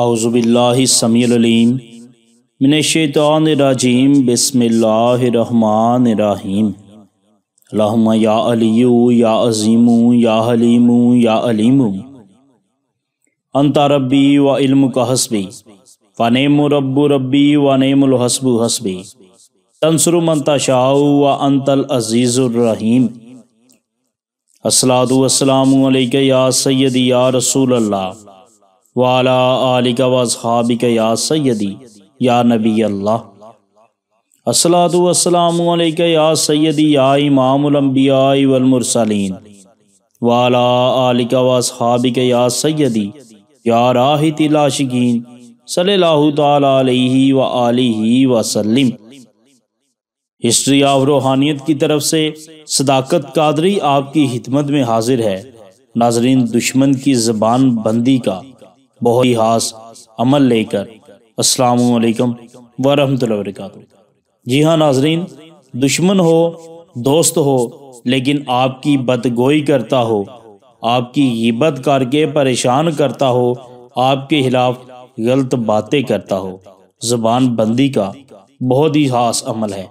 आउज़बिल्लासमीम मिनशानरजीम बसमीम रहमा या अलियू या अजीमू या हलीमू या अलीमू अनता रब्बी व इल्म का हसबी फ़ानम रब रब्बी व नमल हसबू हसबी तंसर मनता शाह व अनतल अजीज़ुलरहीम असलादू अलैका या सैदी या रसूल अल्लाह वाला या सैदी या नबी अल्लाह असलातुसलामक या सैदी या वाला आलिक या या सल्लल्लाहु अलैहि व आलिहि हिस्ट्री ऑफ रूहानियत की तरफ से सदाकत कादरी आपकी हिदमत में हाजिर है नाजरीन दुश्मन की जबान बंदी का बहुत ही खास अमल लेकर असलकम वरहमत वर्क जी हाँ नाजरीन दुश्मन हो दोस्त हो लेकिन आपकी बदगोई करता हो आपकी हिबत करके परेशान करता हो आपके खिलाफ गलत बातें करता हो जबान बंदी का बहुत ही खास अमल है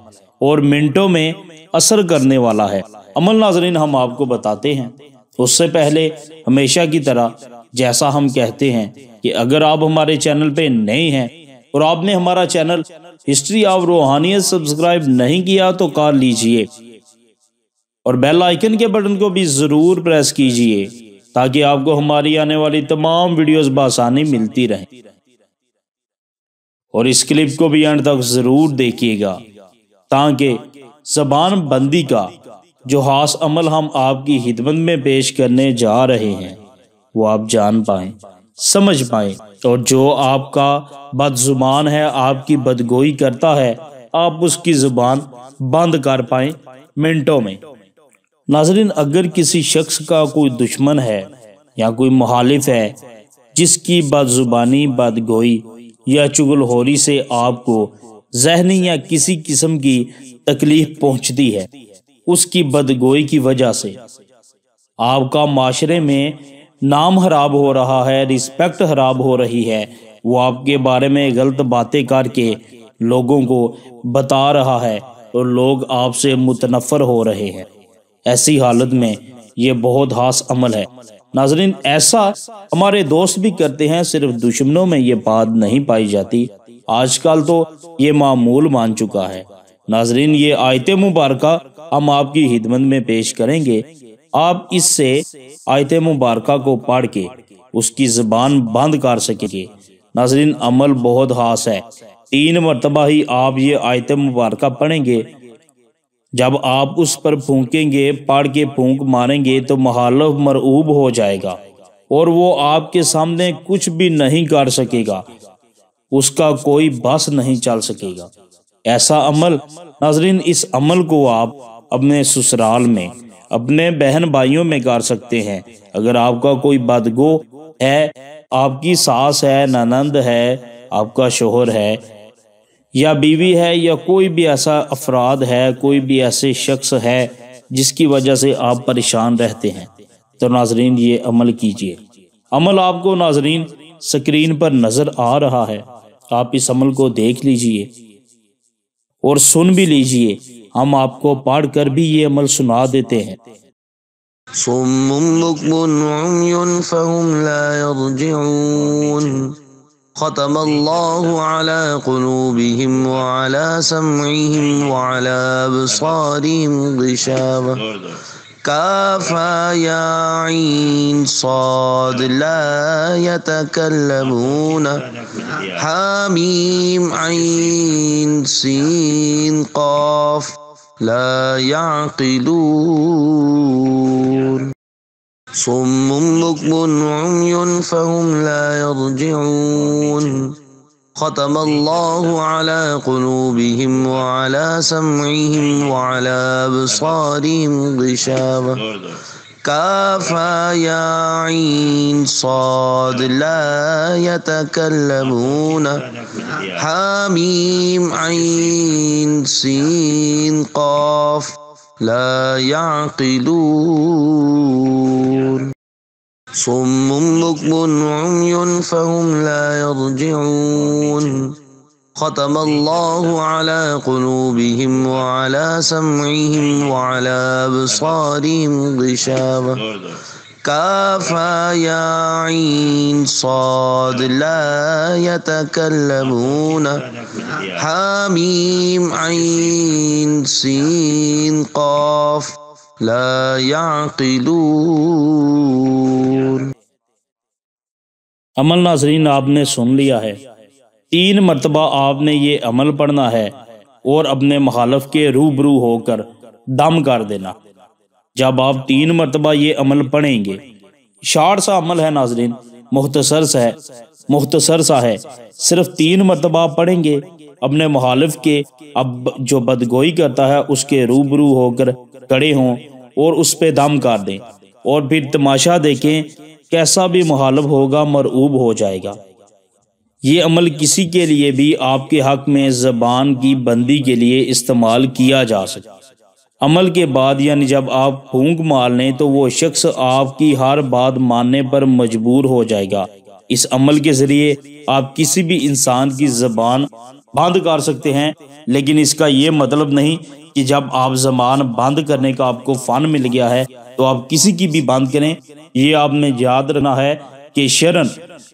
और मिनटों में असर करने वाला है अमल नाजरीन हम आपको बताते हैं उससे पहले हमेशा की तरह जैसा हम कहते हैं कि अगर आप हमारे चैनल पे नए हैं और आपने हमारा channel History of Roohaniyat subscribe नहीं किया तो कर लीजिए और बेल आइकन के बटन को भी ज़रूर प्रेस कीजिए ताकि आपको हमारी आने वाली तमाम वीडियोस बासानी मिलती रहे और इस क्लिप को भी एंड तक ज़रूर देखिएगा ताकि जबान बंदी का जो हास अमल हम आपकी हिदमत में पेश करने जा रहे हैं वो आप जान पाए समझ पाए और जो आपका बदजुबान है आपकी बदगोई करता है आप उसकी जुबान बंद कर पाए मिनटों में नाजरीन अगर किसी शख्स का कोई दुश्मन है या कोई मुखालिफ है जिसकी बदजुबानी बदगोई या चुगलहोरी से आपको जहनी या किसी किस्म की तकलीफ पहुंचती है उसकी बदगोई की वजह से आपका माशरे में नाम खराब हो रहा है रिस्पेक्ट खराब हो रही है वो आपके बारे में गलत बातें करके लोगों को बता रहा है और लोग आपसे मुतनफर हो रहे हैं ऐसी हालत में ये बहुत हास अमल है नाजरीन ऐसा हमारे दोस्त भी करते हैं सिर्फ दुश्मनों में ये बात नहीं पाई जाती आजकल तो ये मामूल मान चुका है नाजरीन ये आयत मुबारक हम आपकी हिदमत में पेश करेंगे आप इससे आयत मुबारक को पढ़ के उसकी जबान बंद कर सकेंगे नाजरीन अमल बहुत खास है तीन मरतबा ही आप ये आयत मुबारक पढ़ेंगे जब आप उस पर फूकेंगे पढ़ के फूंक मारेंगे तो महाल मरऊब हो जाएगा और वो आपके सामने कुछ भी नहीं कर सकेगा उसका कोई बस नहीं चल सकेगा ऐसा अमल नाजरीन इस अमल को आप अपने ससुराल में अपने बहन भाइयों में गार सकते हैं अगर आपका कोई बदगो है आपकी सास है ननंद है आपका शोहर है या बीवी है या कोई भी ऐसा अफराद है कोई भी ऐसे शख्स है जिसकी वजह से आप परेशान रहते हैं तो नाजरीन ये अमल कीजिए अमल आपको नाजरीन स्क्रीन पर नज़र आ रहा है आप इस अमल को देख लीजिए और सुन भी लीजिए हम आपको पढ़ कर भी ये अमल सुना देते हैं ختم الله على قلوبهم وعلى سمعهم وعلى بصارهم غشاوة كافا يا عين صاد لا يتكلمون حميم عين سين قاف لا يعقلون صم بكم عمي فهم لا يرجعون ختم الله على قلوبهم وعلى سمعهم وعلى أبصارهم غشاوة كافا يا عين صاد لا يتكلمون حميم عين سين قاف لا يعقلون صم بكم عمي فهم لا يرجعون ختم الله على قلوبهم وعلى سمعهم وعلى أبصارهم غشاوة كافا يا عين صاد لا يتكلمون حميم عين سين قاف لا يعقلون अमल آپ نے سن لیا ہے तीन मरतबा आपने ये अमल पढ़ना है और अपने मुखालफ के रूबरू होकर दम कर देना जब आप तीन मरतबा ये अमल पढ़ेंगे शार सा अमल है नाजरीन मुख्तसर सा है मुख्तसर सा है सिर्फ तीन मरतबा पढ़ेंगे अपने मुखालफ के अब जो बदगोई करता है उसके रूबरू होकर खड़े हों और उस पर दम कर दें और फिर तमाशा देखें कैसा भी मुखालफ होगा मरऊब हो जाएगा ये अमल किसी के लिए भी आपके हक में ज़बान की बंदी के लिए इस्तेमाल किया जा सकता अमल के बाद यानी जब आप फूंक मार लें तो वो शख्स आपकी हर बात मानने पर मजबूर हो जाएगा इस अमल के जरिए आप किसी भी इंसान की जबान बंद कर सकते हैं लेकिन इसका ये मतलब नहीं कि जब आप जबान बंद करने का आपको फन मिल गया है तो आप किसी की भी बंद करें ये आपने याद रखना है कि शरण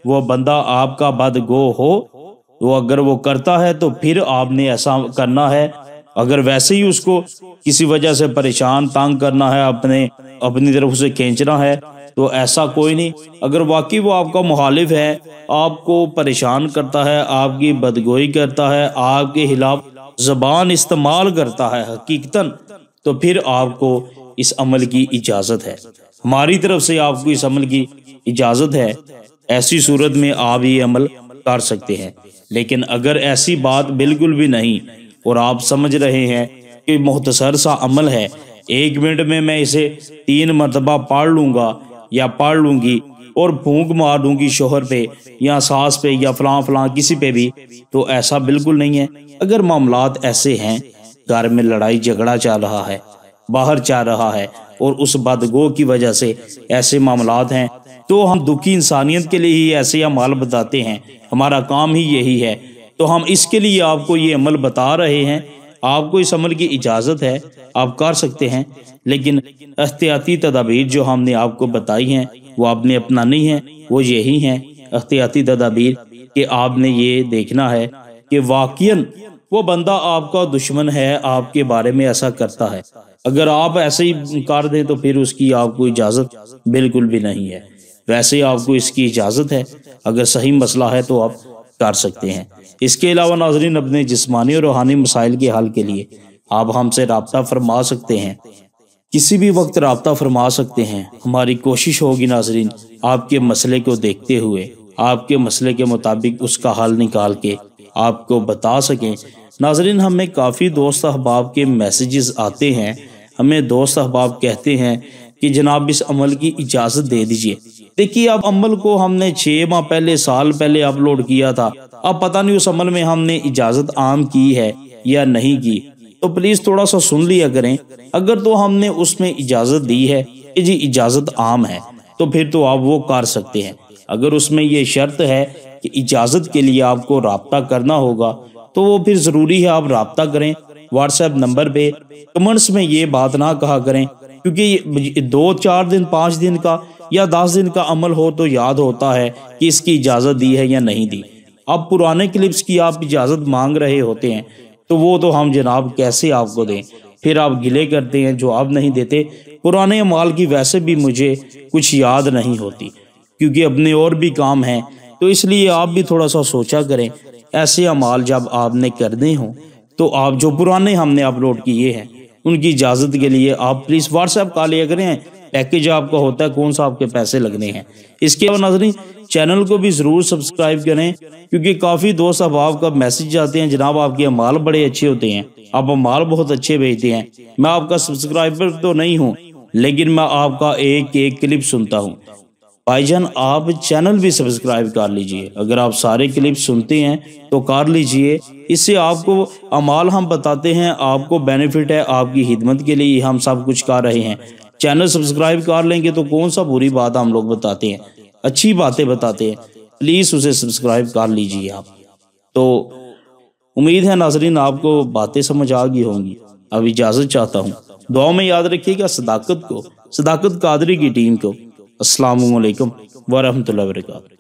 वो बंदा आपका बदगो हो तो अगर वो करता है तो फिर आपने ऐसा करना है अगर वैसे ही उसको किसी वजह से परेशान तंग करना है अपने अपनी तरफ उसे खींचना है तो ऐसा कोई नहीं अगर वाकई वो आपका मुखालिफ है आपको परेशान करता है आपकी बदगोई करता है आपके खिलाफ जबान इस्तेमाल करता है हकीकतन तो फिर आपको इस अमल की इजाज़त है हमारी तरफ से आपको इस अमल की इजाज़त है ऐसी सूरत में आप ये अमल कर सकते हैं लेकिन अगर ऐसी बात बिल्कुल भी नहीं और आप समझ रहे हैं कि मुख्तसर सा अमल है एक मिनट में मैं इसे तीन मरतबा पढ़ लूंगा या पढ़ लूंगी और भूख मार दूंगी शोहर पे या सास पे या फलां फलां किसी पे भी तो ऐसा बिल्कुल नहीं है अगर मामलात ऐसे हैं घर में लड़ाई झगड़ा चल रहा है बाहर चल रहा है और उस बदगो की वजह से ऐसे मामला हैं तो हम दुखी इंसानियत के लिए ही ऐसे अमाल बताते हैं हमारा काम ही यही है तो हम इसके लिए आपको ये अमल बता रहे हैं आपको इस अमल की इजाज़त है आप कर सकते हैं लेकिन एहतियाती तदाबीर जो हमने आपको बताई हैं वो आपने अपना नहीं है वो यही हैं एहतियाती तदाबीर कि आपने ये देखना है कि वाकयन वो बंदा आपका दुश्मन है आपके बारे में ऐसा करता है अगर आप ऐसे ही कर दें तो फिर उसकी आपको इजाज़त बिल्कुल भी नहीं है वैसे आपको इसकी इजाज़त है अगर सही मसला है तो आप कर सकते हैं इसके अलावा नाजरीन अपने जिसमानी और रूहानी मसाइल के हल के लिए आप हमसे रबता फरमा सकते हैं किसी भी वक्त रबता फरमा सकते हैं हमारी कोशिश होगी नाजरीन आपके मसले को देखते हुए आपके मसले के मुताबिक उसका हल निकाल के आपको बता सकें नाजरीन हमें काफ़ी दोस्त अहबाब के मैसेजेस आते हैं हमें दोस्त अहबाब कहते हैं कि जनाब इस अमल की इजाज़त दे दीजिए देखिए अब अमल को हमने छह माह पहले साल पहले अपलोड किया था अब पता नहीं उस अमल में हमने इजाजत आम की है या नहीं की तो प्लीज थोड़ा सा सुन लिया करें अगर तो हमने उसमें इजाजत दी है कि जी इजाजत आम है तो फिर तो आप वो कर सकते हैं अगर उसमें ये शर्त है कि इजाजत के लिए आपको रबता करना होगा तो वो फिर जरूरी है आप रबता करें व्हाट्सएप नंबर पे कमेंट्स में ये बात ना कहा करें क्योंकि दो चार दिन पाँच दिन का या दस दिन का अमल हो तो याद होता है कि इसकी इजाज़त दी है या नहीं दी अब पुराने क्लिप्स की आप इजाज़त मांग रहे होते हैं तो वो तो हम जनाब कैसे आपको दें फिर आप गिले करते हैं जो आप नहीं देते पुराने माल की वैसे भी मुझे कुछ याद नहीं होती क्योंकि अपने और भी काम हैं तो इसलिए आप भी थोड़ा सा सोचा करें ऐसे अमाल जब आपने करने हों तो आप जो पुराने हमने अपलोड किए हैं उनकी इजाज़त के लिए आप प्लीज़ व्हाट्सएप का लिया करें पैकेज आपका होता है कौन सा आपके पैसे लगने हैं इसके अलावा नाजरी चैनल को भी ज़रूर सब्सक्राइब करें क्योंकि काफ़ी दोस्त अब आपका मैसेज आते हैं जनाब आपके अमाल बड़े अच्छे होते हैं आप अमाल बहुत अच्छे भेजते हैं मैं आपका सब्सक्राइबर तो नहीं हूँ लेकिन मैं आपका एक एक क्लिप सुनता हूँ भाईजान आप चैनल भी सब्सक्राइब कर लीजिए अगर आप सारे क्लिप सुनते हैं तो कर लीजिए इससे आपको अमाल हम बताते हैं आपको बेनिफिट है आपकी खिदमत के लिए हम सब कुछ कर रहे हैं चैनल सब्सक्राइब कर लेंगे तो कौन सा बुरी बात हम लोग बताते हैं अच्छी बातें बताते हैं प्लीज़ उसे सब्सक्राइब कर लीजिए आप तो उम्मीद है नाजरीन आपको बातें समझ आ गई होंगी अब इजाज़त चाहता हूँ दुआ में याद रखिएगा सदाकत को सदाकत कादरी की टीम को असलकम वरहमल वर्का